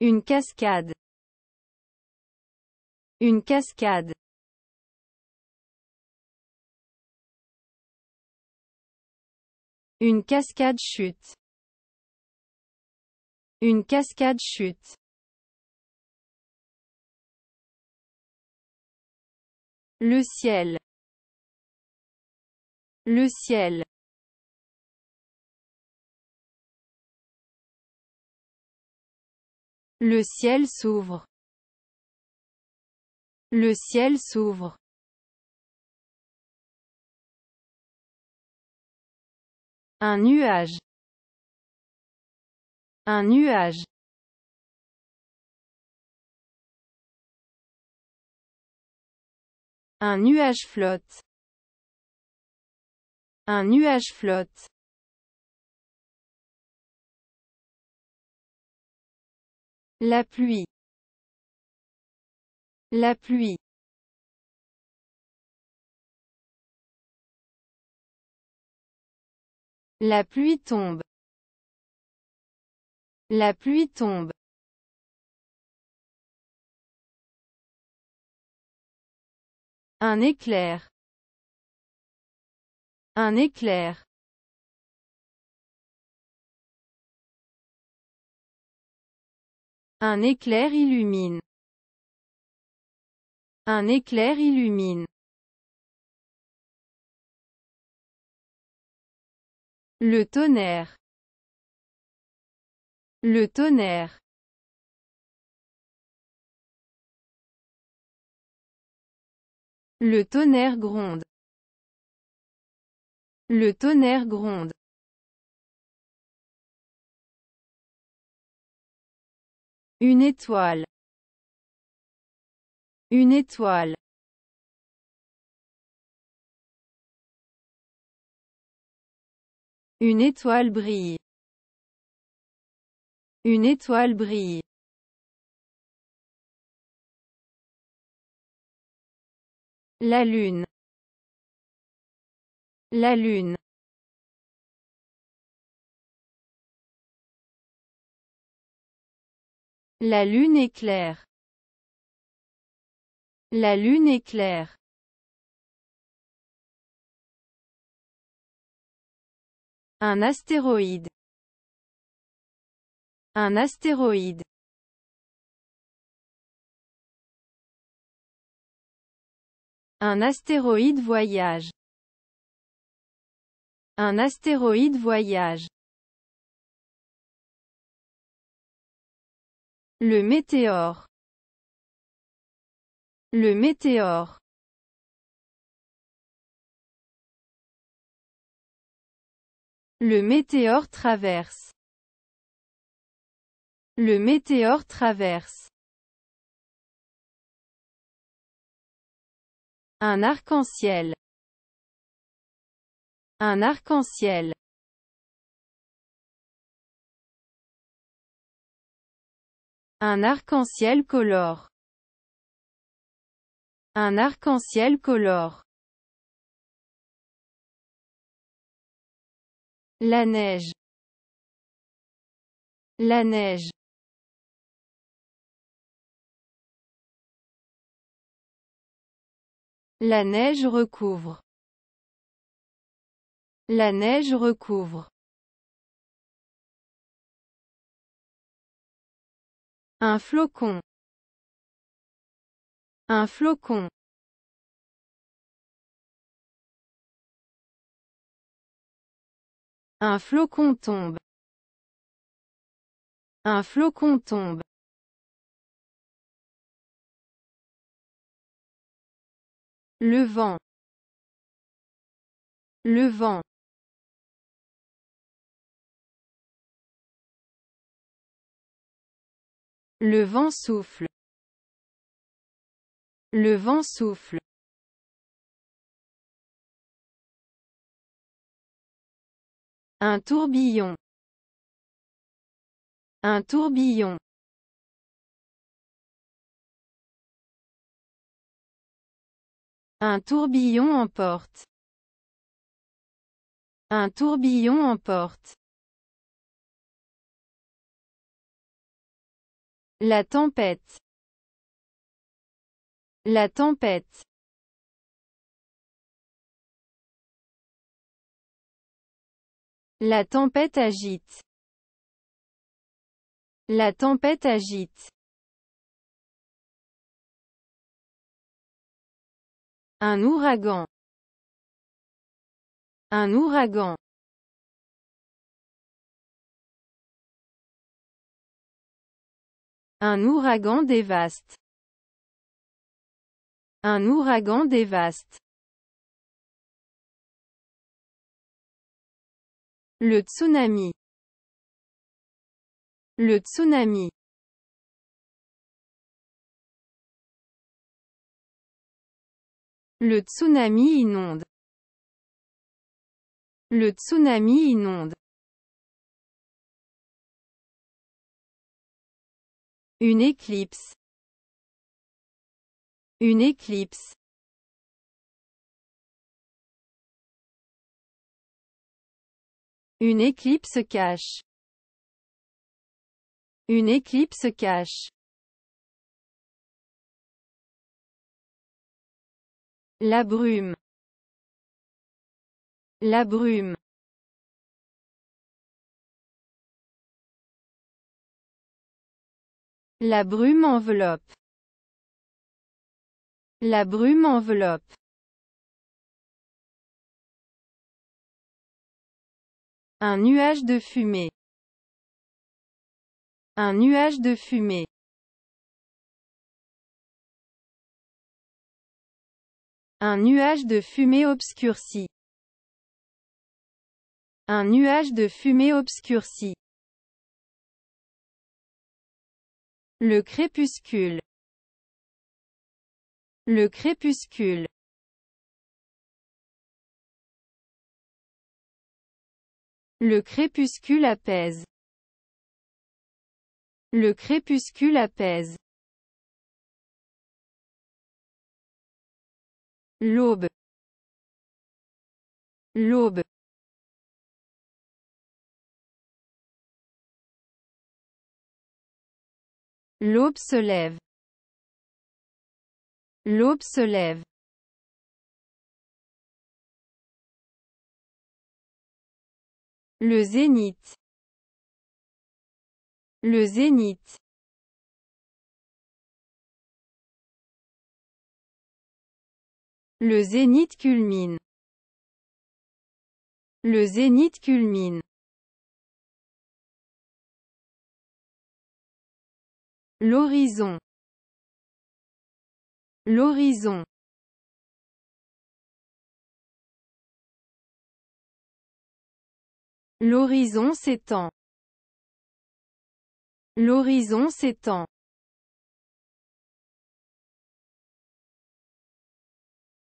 Une cascade. Une cascade. Une cascade chute. Une cascade chute. Le ciel. Le ciel. Le ciel s'ouvre. Le ciel s'ouvre. Un nuage. Un nuage. Un nuage flotte. Un nuage flotte. La pluie. La pluie. La pluie tombe. La pluie tombe. Un éclair. Un éclair. Un éclair illumine. Un éclair illumine. Le tonnerre. Le tonnerre. Le tonnerre gronde. Le tonnerre gronde. Une étoile. Une étoile. Une étoile brille. Une étoile brille. La lune. La lune. La lune est claire. La lune est Un astéroïde. Un astéroïde. Un astéroïde voyage. Un astéroïde voyage. Le météore. Le météore. Le météore traverse. Le météore traverse. Un arc-en-ciel. Un arc-en-ciel. Un arc-en-ciel colore. Un arc-en-ciel colore. La neige. La neige. La neige recouvre. La neige recouvre. Un flocon. Un flocon. Un flocon tombe. Un flocon tombe. Le vent. Le vent. Le vent souffle. Le vent souffle. Un tourbillon. Un tourbillon. Un tourbillon emporte. Un tourbillon emporte. La tempête. La tempête. La tempête agite. La tempête agite. Un ouragan. Un ouragan. Un ouragan dévaste. Un ouragan dévaste. Le tsunami. Le tsunami. Le tsunami inonde. Le tsunami inonde. Une éclipse. Une éclipse. Une éclipse cache. Une éclipse cache. La brume. La brume. La brume enveloppe. La brume enveloppe. Un nuage de fumée. Un nuage de fumée. Un nuage de fumée obscurci. Un nuage de fumée obscurci. Le crépuscule. Le crépuscule. Le crépuscule apaise. Le crépuscule apaise. L'aube. L'aube. L'aube se lève. L'aube se lève. Le zénith. Le zénith. Le zénith culmine. Le zénith culmine. L'horizon. L'horizon. L'horizon s'étend. L'horizon s'étend.